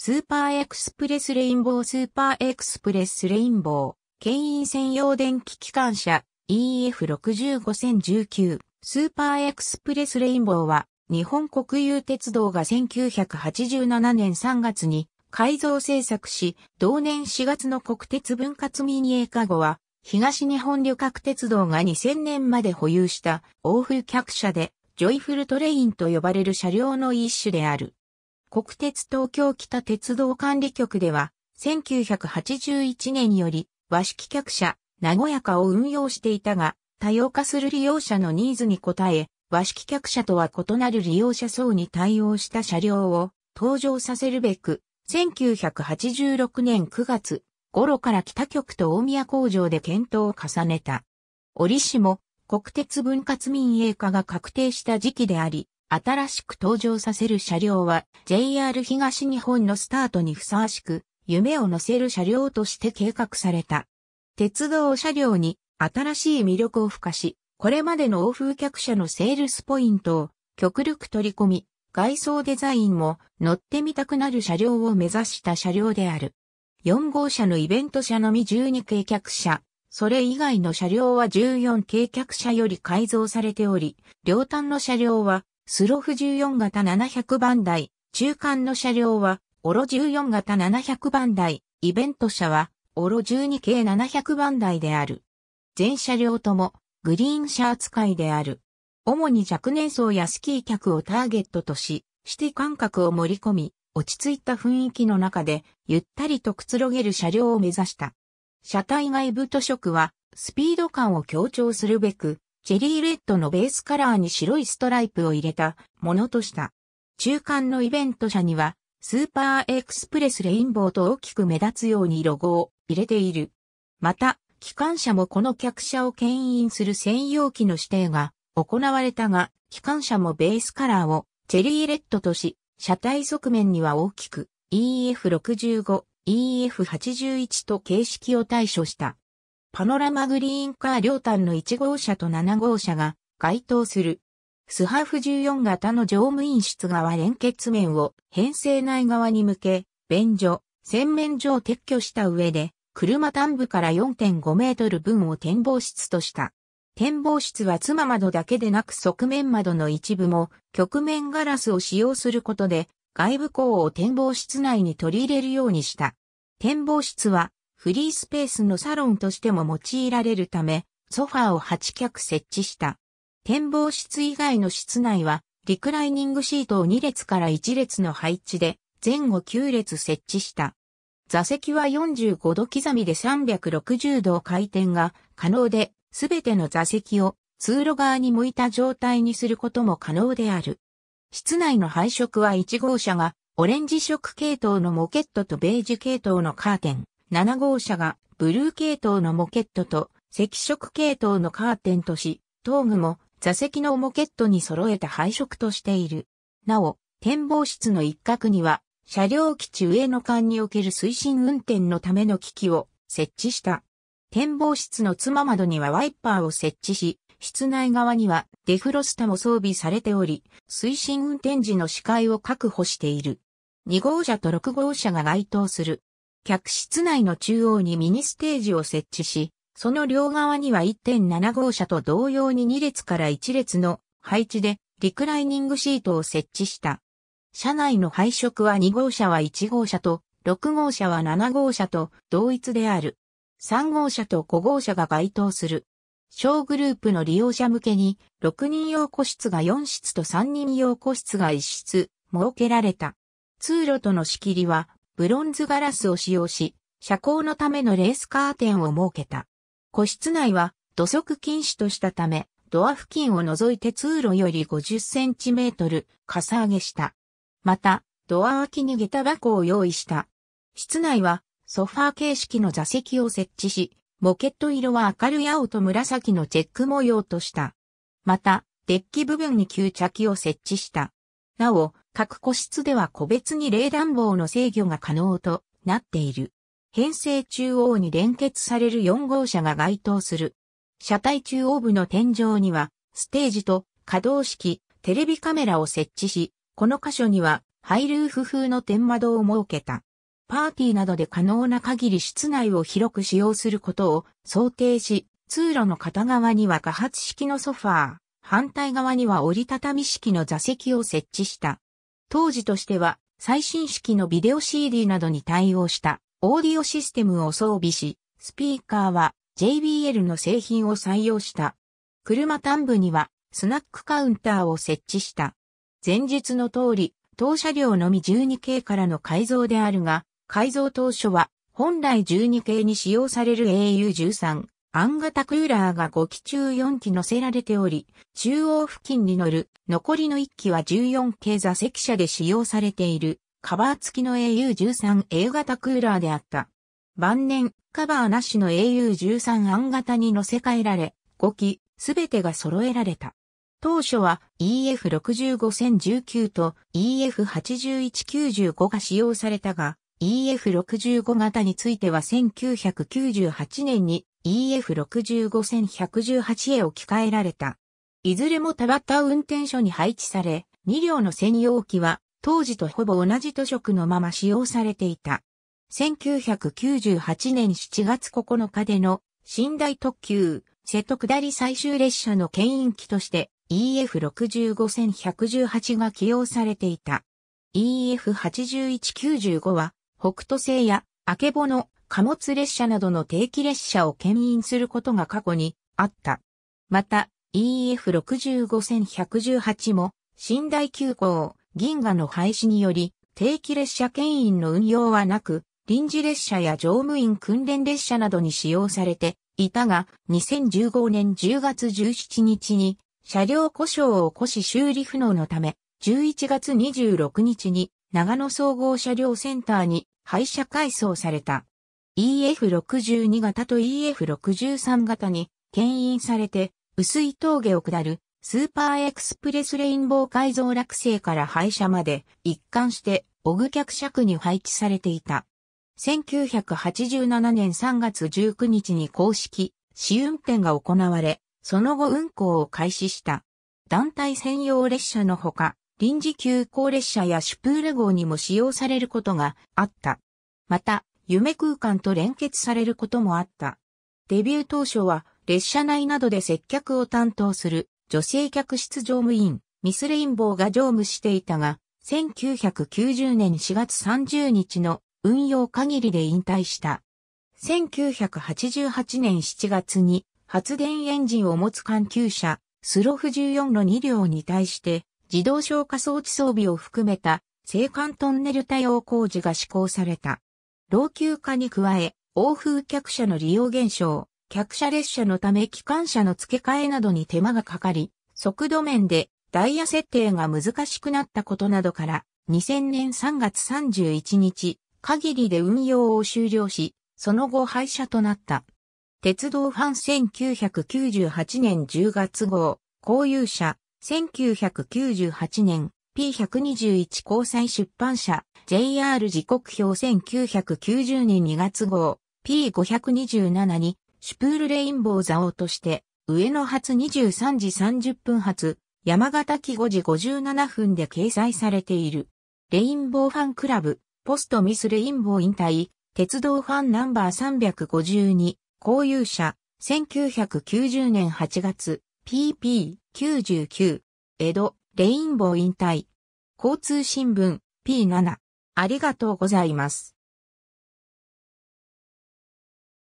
スーパーエクスプレスレインボースーパーエクスプレスレインボー、牽引専用電気機関車 EF65-1019 スーパーエクスプレスレインボーは日本国有鉄道が1987年3月に改造制作し、同年4月の国鉄分割民営化後は東日本旅客鉄道が2000年まで保有した欧風客車でジョイフルトレインと呼ばれる車両の一種である。国鉄東京北鉄道管理局では、1981年より和式客車、名古屋化を運用していたが、多様化する利用者のニーズに応え、和式客車とは異なる利用者層に対応した車両を登場させるべく、1986年9月頃から北局と大宮工場で検討を重ねた。折しも国鉄分割民営化が確定した時期であり、新しく登場させる車両は JR 東日本のスタートにふさわしく、夢を乗せる車両として計画された。鉄道車両に新しい魅力を付加し、これまでの欧風客車のセールスポイントを極力取り込み、外装デザインも乗ってみたくなる車両を目指した車両である。4号車のイベント車のみ12系客車、それ以外の車両は14系客車より改造されており、両端の車両はスロフ14型700番台、中間の車両は、オロ14型700番台、イベント車は、オロ12系700番台である。全車両とも、グリーン車扱いである。主に若年層やスキー客をターゲットとし、シティ感覚を盛り込み、落ち着いた雰囲気の中で、ゆったりとくつろげる車両を目指した。車体外部塗色は、スピード感を強調するべく、チェリーレッドのベースカラーに白いストライプを入れたものとした。中間のイベント車には、スーパーエクスプレスレインボーと大きく目立つようにロゴを入れている。また、機関車もこの客車を牽引する専用機の指定が行われたが、機関車もベースカラーをチェリーレッドとし、車体側面には大きく EF65、EF81 と形式を対処した。パノラマグリーンカー両端の1号車と7号車が該当する。スハーフ14型の乗務員室側連結面を編成内側に向け、便所、洗面所を撤去した上で、車端部から4.5メートル分を展望室とした。展望室は妻窓だけでなく側面窓の一部も曲面ガラスを使用することで外部光を展望室内に取り入れるようにした。展望室はフリースペースのサロンとしても用いられるため、ソファーを8脚設置した。展望室以外の室内は、リクライニングシートを2列から1列の配置で、前後9列設置した。座席は45度刻みで360度回転が可能で、すべての座席を通路側に向いた状態にすることも可能である。室内の配色は1号車がオレンジ色系統のモケットとベージュ系統のカーテン、7号車がブルー系統のモケットと赤色系統のカーテンとし、道具も座席のモケットに揃えた配色としている。なお、展望室の一角には、車両基地上の間における推進運転のための機器を設置した。展望室の妻窓にはワイパーを設置し、室内側にはデフロスタも装備されており、推進運転時の視界を確保している。2号車と6号車が該当する客室内の中央にミニステージを設置し、その両側には1.7号車と同様に2列から1列の配置でリクライニングシートを設置した。車内の配色は2号車は1号車と、6号車は7号車と同一である。3号車と5号車が該当する。小グループの利用者向けに、6人用個室が4室と3人用個室が1室設けられた。通路との仕切りはブロンズガラスを使用し、車高のためのレースカーテンを設けた。個室内は土足禁止としたため、ドア付近を除いて通路より50センチメートルかさ上げした。また、ドア脇に下駄箱を用意した。室内はソファー形式の座席を設置し、モケット色は明るい青と紫のチェック模様とした。また、デッキ部分に吸着を設置した。なお、各個室では個別に冷暖房の制御が可能となっている。編成中央に連結される4号車が該当する。車体中央部の天井には、ステージと可動式、テレビカメラを設置し、この箇所には、ハイルーフ風の天窓を設けた。パーティーなどで可能な限り室内を広く使用することを想定し、通路の片側には加発式のソファー、反対側には折りたたみ式の座席を設置した。当時としては最新式のビデオ CD などに対応したオーディオシステムを装備し、スピーカーは JBL の製品を採用した。車端部にはスナックカウンターを設置した。前述の通り、当車両のみ12系からの改造であるが、改造当初は本来12系に使用される AU13 案型クーラーが5機中4機乗せられており、中央付近に乗る残りの1機は14系座席車で使用されているカバー付きの AU13A 型クーラーであった。晩年、カバーなしの AU13 案型に乗せ替えられ、5機すべてが揃えられた。当初は EF65019 と EF8195 が使用されたが、EF65 型については1998年に e f 6 5 1 1 8へ置き換えられた。いずれも田端運転所に配置され、2両の専用機は当時とほぼ同じ塗色のまま使用されていた。1998年7月9日での寝台特急、瀬戸下り最終列車の牽引機として EF65118 が起用されていた。EF8195 は北斗星や、あけぼの、貨物列車などの定期列車を牽引することが過去にあった。また、EF65118 も、寝台急行、銀河の廃止により、定期列車牽引の運用はなく、臨時列車や乗務員訓練列車などに使用されていたが、2015年10月17日に、車両故障を起こし修理不能のため、11月26日に長野総合車両センターに廃車改装された。EF62 型と EF63 型に牽引されて薄い峠を下るスーパーエクスプレスレインボー改造落成から廃車まで一貫してオグ客尺に配置されていた。1987年3月19日に公式試運転が行われ、その後運行を開始した。団体専用列車のほか、臨時急行列車やシュプール号にも使用されることがあった。また、夢空間と連結されることもあった。デビュー当初は、列車内などで接客を担当する女性客室乗務員、ミス・レインボーが乗務していたが、1990年4月30日の運用限りで引退した。1988年7月に発電エンジンを持つ環球車、スロフ14の2両に対して、自動消火装置装備を含めた青函トンネル対応工事が施行された。老朽化に加え、欧風客車の利用減少、客車列車のため機関車の付け替えなどに手間がかかり、速度面でダイヤ設定が難しくなったことなどから、2000年3月31日、限りで運用を終了し、その後廃車となった。鉄道ファン1998年10月号、公有車、1998年 P121 交際出版社 JR 時刻表1990年2月号 P527 にシュプールレインボー座王として上野発23時30分発山形期5時57分で掲載されているレインボーファンクラブポストミスレインボー引退鉄道ファンナンバー352、公有者、1990年8月、PP99、江戸、レインボー引退。交通新聞、P7。ありがとうございます。